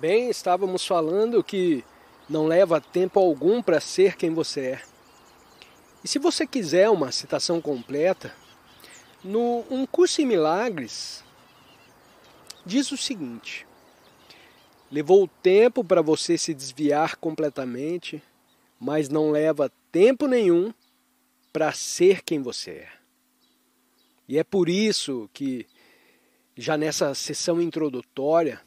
Bem, estávamos falando que não leva tempo algum para ser quem você é. E se você quiser uma citação completa, no Um Curso em Milagres diz o seguinte: Levou tempo para você se desviar completamente, mas não leva tempo nenhum para ser quem você é. E é por isso que, já nessa sessão introdutória,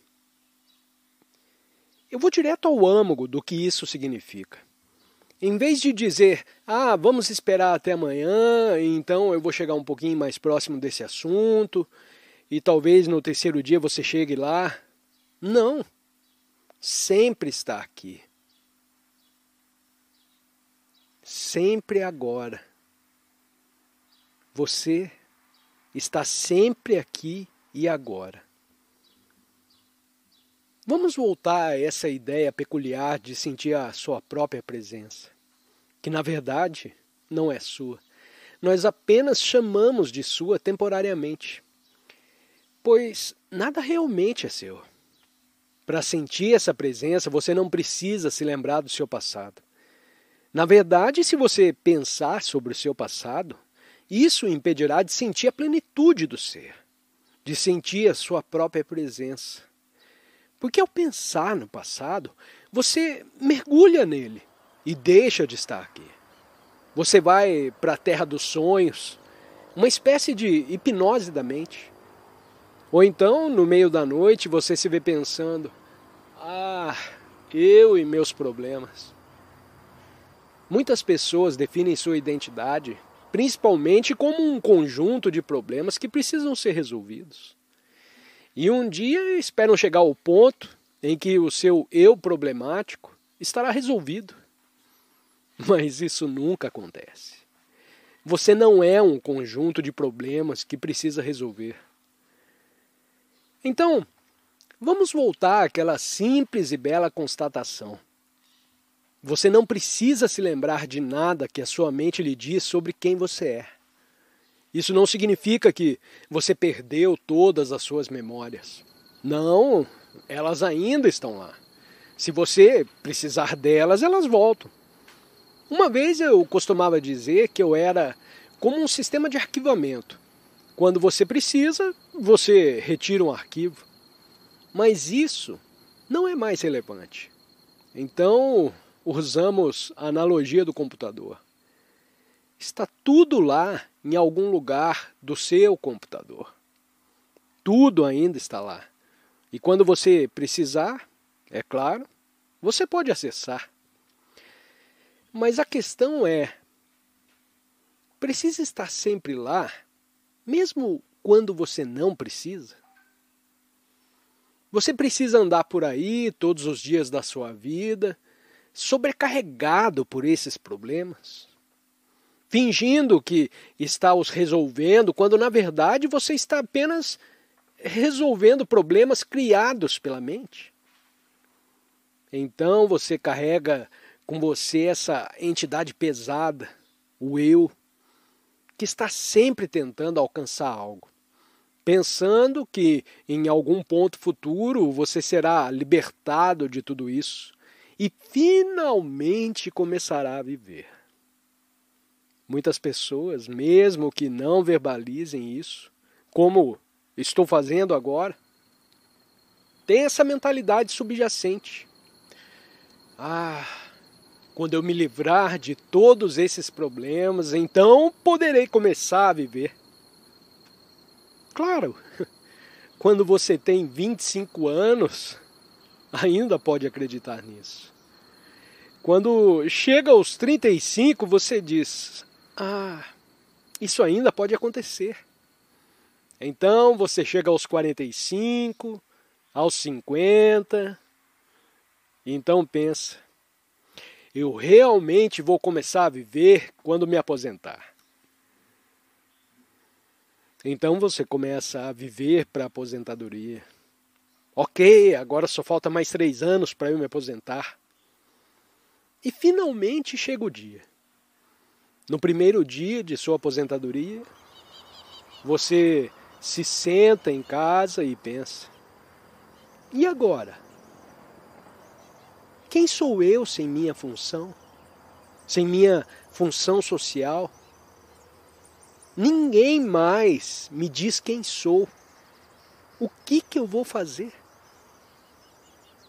eu vou direto ao âmago do que isso significa. Em vez de dizer, ah, vamos esperar até amanhã, então eu vou chegar um pouquinho mais próximo desse assunto, e talvez no terceiro dia você chegue lá. Não. Sempre está aqui. Sempre agora. Você está sempre aqui e agora. Vamos voltar a essa ideia peculiar de sentir a sua própria presença, que na verdade não é sua. Nós apenas chamamos de sua temporariamente, pois nada realmente é seu. Para sentir essa presença, você não precisa se lembrar do seu passado. Na verdade, se você pensar sobre o seu passado, isso impedirá de sentir a plenitude do ser, de sentir a sua própria presença. Porque ao pensar no passado, você mergulha nele e deixa de estar aqui. Você vai para a terra dos sonhos, uma espécie de hipnose da mente. Ou então, no meio da noite, você se vê pensando: ah, eu e meus problemas. Muitas pessoas definem sua identidade principalmente como um conjunto de problemas que precisam ser resolvidos. E um dia esperam chegar ao ponto em que o seu eu problemático estará resolvido. Mas isso nunca acontece. Você não é um conjunto de problemas que precisa resolver. Então, vamos voltar àquela simples e bela constatação. Você não precisa se lembrar de nada que a sua mente lhe diz sobre quem você é. Isso não significa que você perdeu todas as suas memórias. Não, elas ainda estão lá. Se você precisar delas, elas voltam. Uma vez eu costumava dizer que eu era como um sistema de arquivamento. Quando você precisa, você retira um arquivo. Mas isso não é mais relevante. Então, usamos a analogia do computador. Está tudo lá em algum lugar do seu computador. Tudo ainda está lá. E quando você precisar, é claro, você pode acessar. Mas a questão é: precisa estar sempre lá, mesmo quando você não precisa? Você precisa andar por aí todos os dias da sua vida, sobrecarregado por esses problemas? fingindo que está os resolvendo, quando na verdade você está apenas resolvendo problemas criados pela mente. Então você carrega com você essa entidade pesada, o eu, que está sempre tentando alcançar algo, pensando que em algum ponto futuro você será libertado de tudo isso e finalmente começará a viver. Muitas pessoas, mesmo que não verbalizem isso, como estou fazendo agora, têm essa mentalidade subjacente. Ah, quando eu me livrar de todos esses problemas, então poderei começar a viver. Claro, quando você tem 25 anos, ainda pode acreditar nisso. Quando chega aos 35, você diz: ah, isso ainda pode acontecer. Então você chega aos 45, aos 50, e então pensa: eu realmente vou começar a viver quando me aposentar. Então você começa a viver para a aposentadoria. Ok, agora só falta mais três anos para eu me aposentar. E finalmente chega o dia. No primeiro dia de sua aposentadoria, você se senta em casa e pensa: e agora? Quem sou eu sem minha função? Sem minha função social? Ninguém mais me diz quem sou. O que, que eu vou fazer?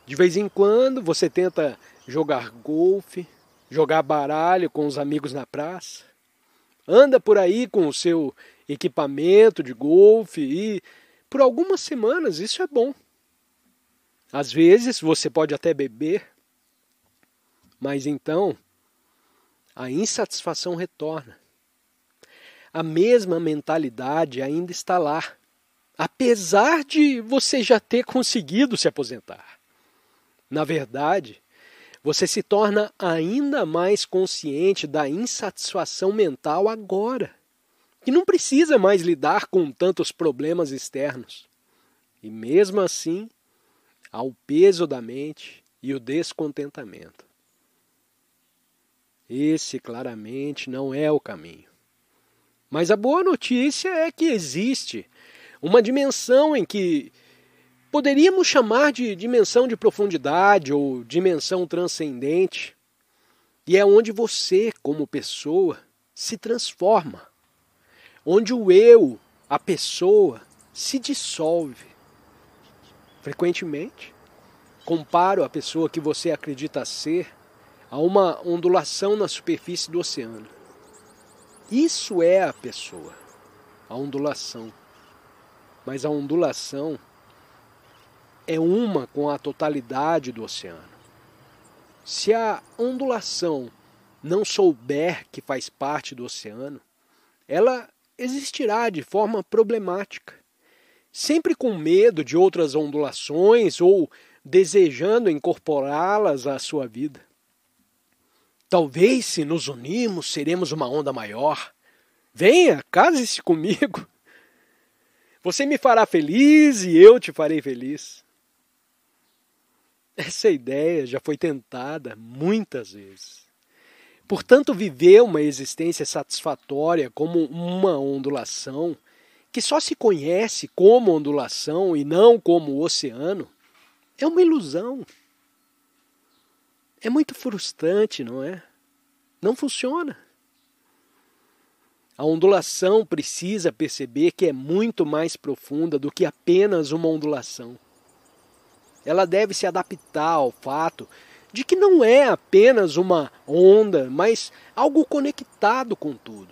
De vez em quando você tenta jogar golfe, jogar baralho com os amigos na praça, anda por aí com o seu equipamento de golfe e por algumas semanas isso é bom. Às vezes você pode até beber, mas então a insatisfação retorna. A mesma mentalidade ainda está lá, apesar de você já ter conseguido se aposentar. Na verdade, você se torna ainda mais consciente da insatisfação mental agora, que não precisa mais lidar com tantos problemas externos. E mesmo assim, há o peso da mente e o descontentamento. Esse claramente não é o caminho. Mas a boa notícia é que existe uma dimensão em que Poderíamos chamar de dimensão de profundidade ou dimensão transcendente. E é onde você, como pessoa, se transforma. Onde o eu, a pessoa, se dissolve. Frequentemente, comparo a pessoa que você acredita ser a uma ondulação na superfície do oceano. Isso é a pessoa, a ondulação. Mas a ondulação é uma com a totalidade do oceano. Se a ondulação não souber que faz parte do oceano, ela existirá de forma problemática, sempre com medo de outras ondulações ou desejando incorporá-las à sua vida. Talvez se nos unirmos seremos uma onda maior. Venha, case-se comigo. Você me fará feliz e eu te farei feliz. Essa ideia já foi tentada muitas vezes. Portanto, viver uma existência satisfatória como uma ondulação, que só se conhece como ondulação e não como oceano, é uma ilusão. É muito frustrante, não é? Não funciona. A ondulação precisa perceber que é muito mais profunda do que apenas uma ondulação ela deve se adaptar ao fato de que não é apenas uma onda, mas algo conectado com tudo,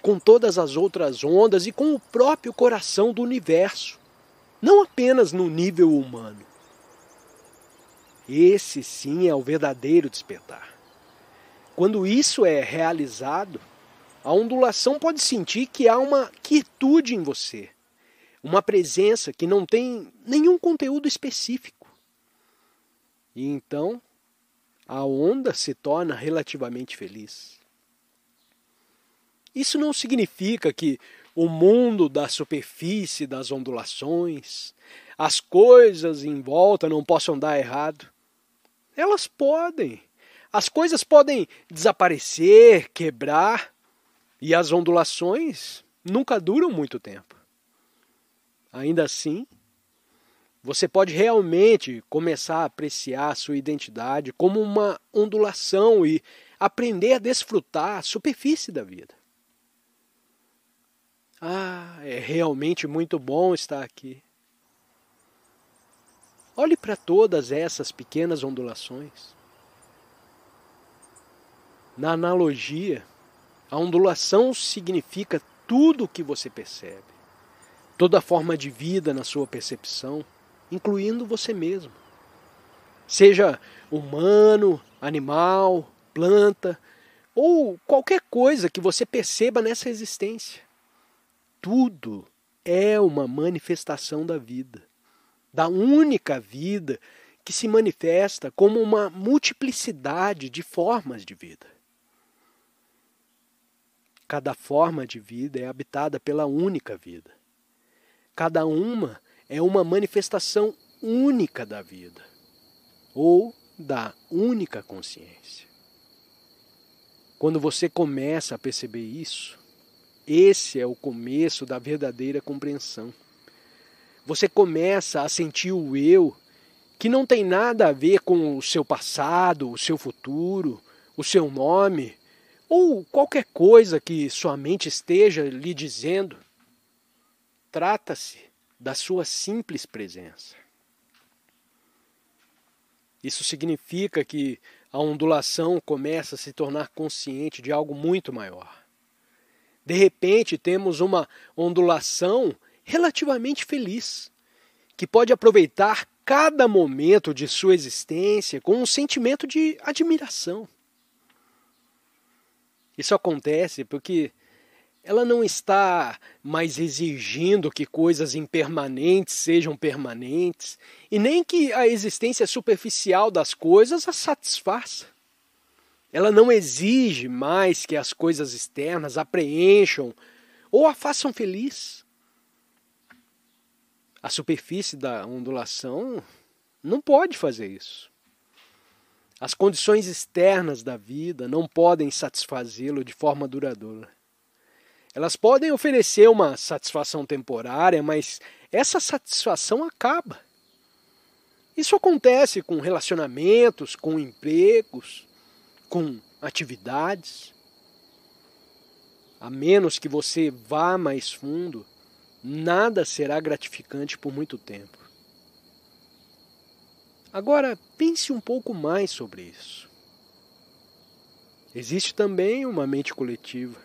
com todas as outras ondas e com o próprio coração do universo, não apenas no nível humano. Esse sim é o verdadeiro despertar. Quando isso é realizado, a ondulação pode sentir que há uma quietude em você, uma presença que não tem nenhum conteúdo específico e então a onda se torna relativamente feliz. Isso não significa que o mundo da superfície, das ondulações, as coisas em volta não possam dar errado. Elas podem. As coisas podem desaparecer, quebrar, e as ondulações nunca duram muito tempo. Ainda assim, você pode realmente começar a apreciar a sua identidade como uma ondulação e aprender a desfrutar a superfície da vida. Ah, é realmente muito bom estar aqui. Olhe para todas essas pequenas ondulações. Na analogia, a ondulação significa tudo o que você percebe, toda forma de vida na sua percepção incluindo você mesmo. Seja humano, animal, planta ou qualquer coisa que você perceba nessa existência. Tudo é uma manifestação da vida, da única vida que se manifesta como uma multiplicidade de formas de vida. Cada forma de vida é habitada pela única vida. Cada uma é uma manifestação única da vida ou da única consciência. Quando você começa a perceber isso, esse é o começo da verdadeira compreensão. Você começa a sentir o eu que não tem nada a ver com o seu passado, o seu futuro, o seu nome ou qualquer coisa que sua mente esteja lhe dizendo. Trata-se da sua simples presença. Isso significa que a ondulação começa a se tornar consciente de algo muito maior. De repente, temos uma ondulação relativamente feliz, que pode aproveitar cada momento de sua existência com um sentimento de admiração. Isso acontece porque ela não está mais exigindo que coisas impermanentes sejam permanentes e nem que a existência superficial das coisas a satisfaça. Ela não exige mais que as coisas externas a preencham ou a façam feliz. A superfície da ondulação não pode fazer isso. As condições externas da vida não podem satisfazê-lo de forma duradoura. Elas podem oferecer uma satisfação temporária, mas essa satisfação acaba. Isso acontece com relacionamentos, com empregos, com atividades. A menos que você vá mais fundo, nada será gratificante por muito tempo. Agora, pense um pouco mais sobre isso. Existe também uma mente coletiva.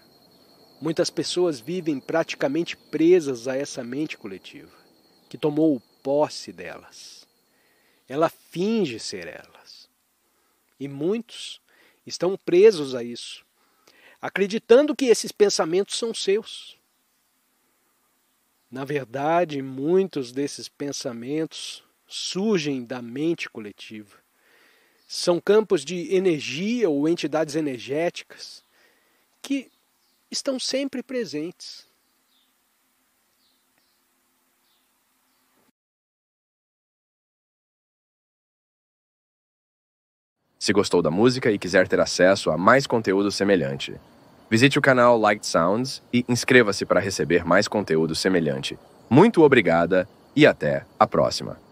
Muitas pessoas vivem praticamente presas a essa mente coletiva, que tomou posse delas. Ela finge ser elas. E muitos estão presos a isso, acreditando que esses pensamentos são seus. Na verdade, muitos desses pensamentos surgem da mente coletiva. São campos de energia ou entidades energéticas que estão sempre presentes. Se gostou da música e quiser ter acesso a mais conteúdo semelhante, visite o canal Light Sounds e inscreva-se para receber mais conteúdo semelhante. Muito obrigada e até a próxima!